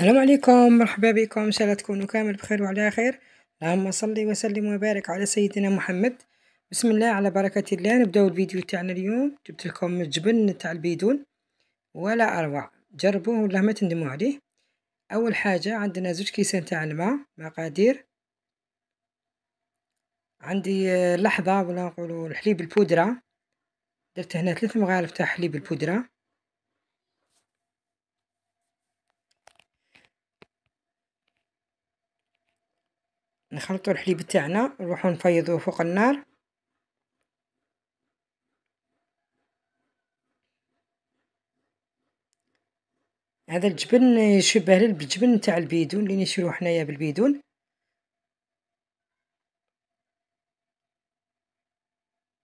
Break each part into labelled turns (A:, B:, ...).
A: السلام عليكم مرحبا بكم ان شاء الله تكونوا كامل بخير وعلى خير اللهم صل وسلم وبارك على سيدنا محمد بسم الله على بركة الله نبداو الفيديو تاعنا اليوم جبت لكم جبن تاع البيدون ولا اروع جربوه والله ما تندموا عليه اول حاجه عندنا زوج كيسان تاع الماء مقادير عندي لحظه ولا نقولوا الحليب البودره درت هنا ثلاث مغارف تاع حليب البودره نخلطو الحليب تاعنا نروحو نفيضوه فوق النار هذا الجبن يشبه للجبن تاع البيدون اللي نشرو حنايا بالبيدون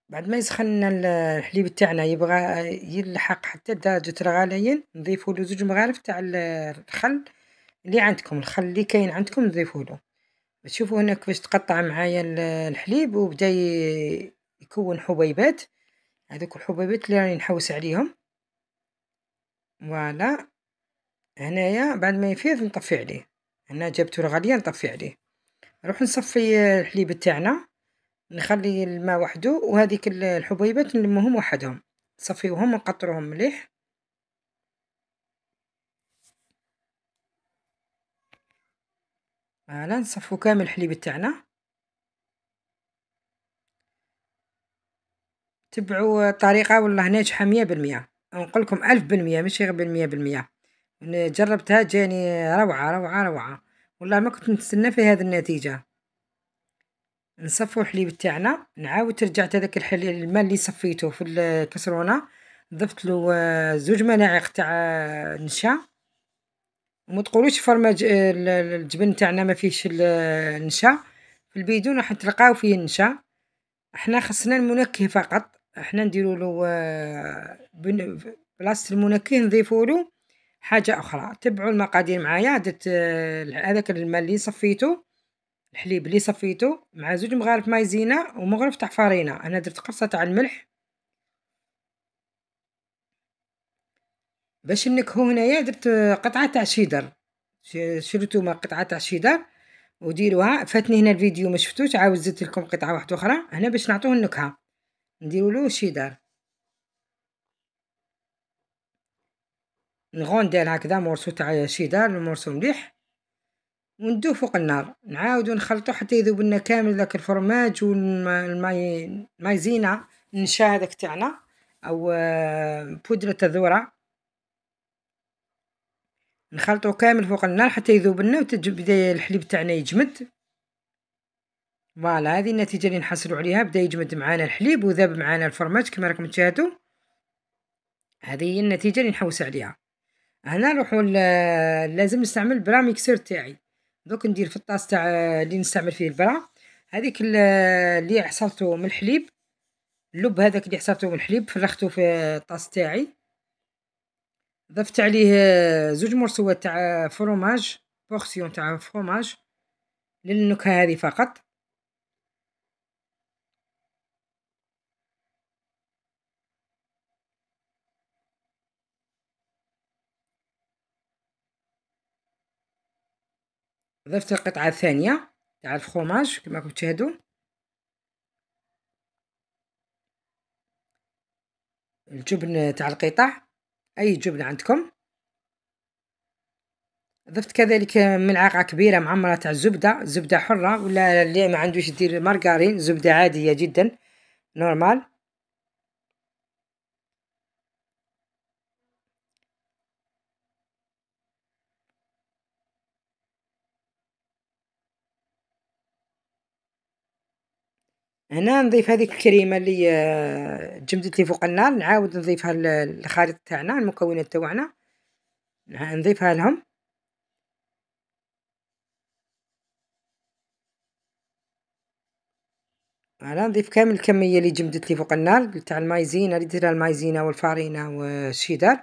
A: بعد ما يسخن الحليب تاعنا يبغى يلحق حتى درجة الغليان نضيفوا له زوج مغارف تاع الخل اللي عندكم الخل اللي كاين عندكم نضيفوا له تشوفوا هنا كيفاش تقطع معايا الحليب وبدا يكون حبيبات هذوك الحبيبات اللي راني نحوس عليهم فوالا هنايا بعد ما يفيض نطفي عليه هنا جبتو الغاليه نطفي عليه نروح نصفي الحليب تاعنا نخلي الماء وحده وهذيك الحبيبات نلمهم وحدهم نصفيوهم ونقطروهم مليح هلا آه، نصفو كامل الحليب تاعنا تبعوا الطريقه والله ناجحه مية بالمية نقول لكم ألف بالمية ماشي غير بالمية بالمية جربتها جاني روعه روعه روعه والله ما كنت نتسنى في هذه النتيجه نصفو الحليب تاعنا نعاود رجعت هذاك الحليب الماء اللي صفيته في الكسرونه ضفت له آه، زوج ملاعق تاع آه، نشا وما تقولوش فرماج الجبن تاعنا ما فيهش النشا في البيدون راح تلقاو فيه النشا احنا خصنا المنكه فقط احنا نديرو له آه، بلاصه المنكه نضيفو له حاجه اخرى تبعوا المقادير معايا عدت آه، هذاك الماء اللي صفيته الحليب اللي صفيته مع زوج مغارف مايزينا ومغرف تاع فارينه انا درت قرصه تاع الملح باش نكهو هنايا درت قطعه تاع شيدر شريتو ما قطعه تاع شيدر وديروها فاتني هنا الفيديو ما شفتوش عاود زدت لكم قطعه واحده اخرى هنا باش نعطوه النكهه نديرو له شيدر نغوندير هكذا مورسو تاع شيدر مورسو مليح وندوه فوق النار نعاودو نخلطو حتى يذوب لنا كامل داك الفرماج المايزينا النشا هذاك تاعنا او آه، بودره الذره نخلطو كامل فوق النار حتى يذوب لنا وتبدا الحليب تاعنا يجمد فوالا هذه النتيجه اللي نحصلوا عليها بدا يجمد معانا الحليب وذاب معانا الفرماج كما راكم تشاهدوا هذه هي النتيجه اللي نحوس عليها هنا نروحوا لازم نستعمل برا ميكسر تاعي دوك ندير في الطاس تاع اللي نستعمل فيه البرا هذيك اللي حصلته من الحليب اللب هذاك اللي حصلته من الحليب فرختو في الطاس تاعي ضفت عليه زوج مرسوات تاع فروماج بورسيون تاع فروماج للنكهه هذه فقط ضفت القطعه الثانيه تاع الفخوماج كما راكم تشاهدوا الجبن تاع القطع أي جبنة عندكم ضفت كذلك ملعقة كبيرة معمرة تاع زبدة زبدة حرة ولا اللي ما عندوش يدير مارغرين زبدة عادية جدا نورمال هنا نضيف هذه الكريمه اللي جمدت لي فوق النار نعاود نضيفها للخليط تاعنا المكونات تاعنا نضيفها لهم هنا نضيف كامل الكميه اللي جمدت لي فوق النار تاع المايزينا اللي درتها المايزينا والفارينه والشيدر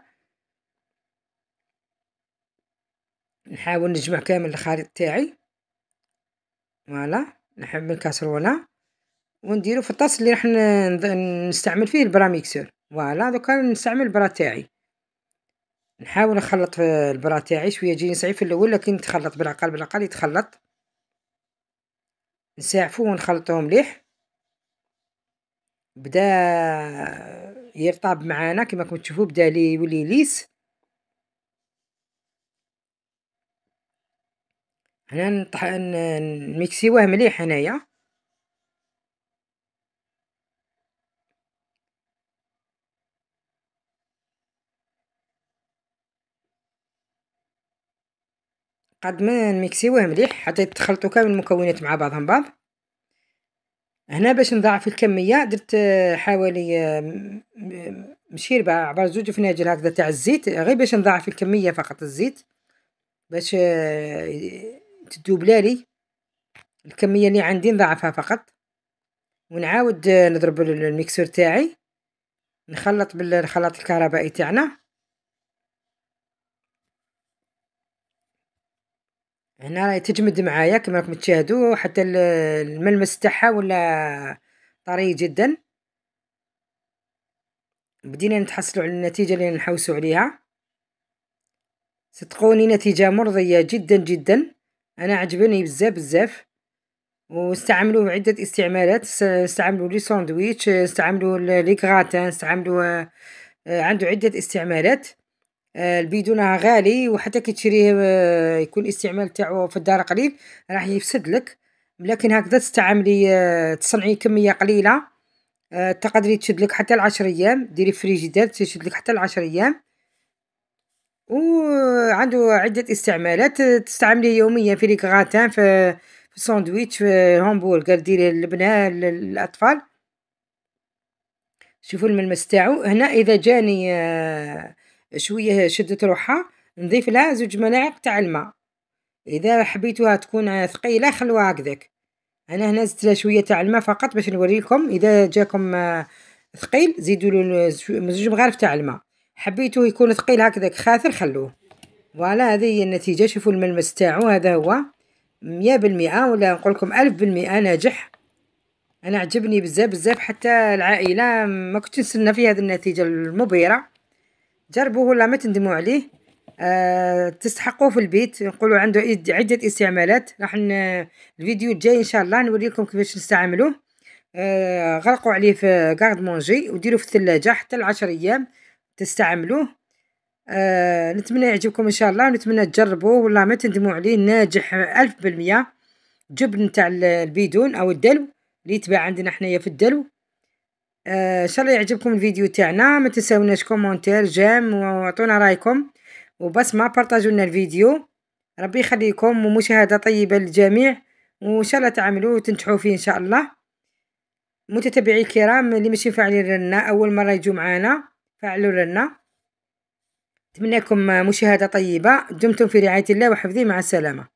A: نحاول نجمع كامل الخليط تاعي فوالا نحمل الكاسرونه ونديرو في الطاس اللي راح نستعمل فيه البرا ميكسور فوالا دوكا نستعمل البرا تاعي نحاول نخلط في البرا تاعي شويه جيني صعيب في الاول لكن يتخلط بالعقل بالعقل يتخلط نسعفو ونخلطوه مليح بدا يرطب معانا كما راكم تشوفوا بدا لي يولي ليس هنا نطح نميكسيوه مليح هنايا قد ما نميكسيوه مليح حتى يتخلطوا كامل المكونات مع بعضهم بعض هنا باش نضاعف الكمية درت آه، حوالي آه، مشي ربع عبر زوج فناجل هكذا تاع الزيت غير باش نضاعف الكمية فقط الزيت باش آه، تدوبلالي الكمية اللي عندي نضاعفها فقط ونعاود نضرب الميكسور تاعي نخلط بالخلاط الكهربائي تاعنا هنا راهي تجمد معايا كما راكم تشاهدوا حتى الملمس تاعها ولا طري جدا بدينا نتحصلوا على النتيجه اللي نحوسوا عليها صدقوني نتيجه مرضيه جدا جدا انا عجبني بزاف بزاف واستعملوه عده استعمالات استعملوا لي ساندويتش استعملوا لي غراتان استعملوا آه، عنده عده استعمالات آه، البيدو راه غالي وحتى كي تشريه آه، يكون الاستعمال تاعو في الدار قليل راح يفسد لك لكن هكذا تستعملي آه، تصنعي كميه قليله تقدري تشد لك حتى العشر ايام ديري فريجيدير تشد لك حتى العشر ايام وعنده عده استعمالات تستعمليه يوميا في ليكغاتان في في ساندويتش في هامبورغر ديري اللبنه للاطفال شوفوا الملمس تاعو هنا اذا جاني آه شوية شدت روحها نضيف لها زوج ملاعق تاع الماء إذا حبيتوها تكون ثقيلة خلوها هكذاك أنا هنا زدت لها شوية تاع الماء فقط باش نوريكم إذا جاكم آه، ثقيل زيدوا له زوج مغارف تاع الماء حبيتو يكون ثقيل هكذاك خاثر خلوه فوالا هذه هي النتيجة شوفوا الملمس تاعو هذا هو مية بالمئة ولا نقولكم ألف بالمئة ناجح أنا عجبني بزاف بزاف حتى العائلة ما كنت نستنى في هذه النتيجة المبهرة جربوه ولا ما تندموا عليه أه تستحقوه في البيت نقولوا عنده عدة استعمالات راح الفيديو الجاي ان شاء الله نوريكم كيفاش نستعملوه أه غرقوا عليه في غارد مونجي وديروه في الثلاجة حتى العشر ايام تستعملوه أه نتمنى يعجبكم ان شاء الله ونتمنى تجربوه والله ما تندموا عليه ناجح الف بالمية جبن تاع البيدون او الدلو اللي يتباع عندنا حنايا في الدلو ان شاء الله يعجبكم الفيديو تاعنا ما تنساوناش كومونتير جيم واعطونا رايكم وبس ما بارطاجوا الفيديو ربي يخليكم ومشاهده طيبه للجميع وان شاء الله تعملوا وتنجحوا فيه ان شاء الله متتبعي الكرام اللي ماشي فاعلين لنا اول مره يجوا معانا فعلوا لنا اتمنى لكم مشاهده طيبه دمتم في رعايه الله وحفظي مع السلامه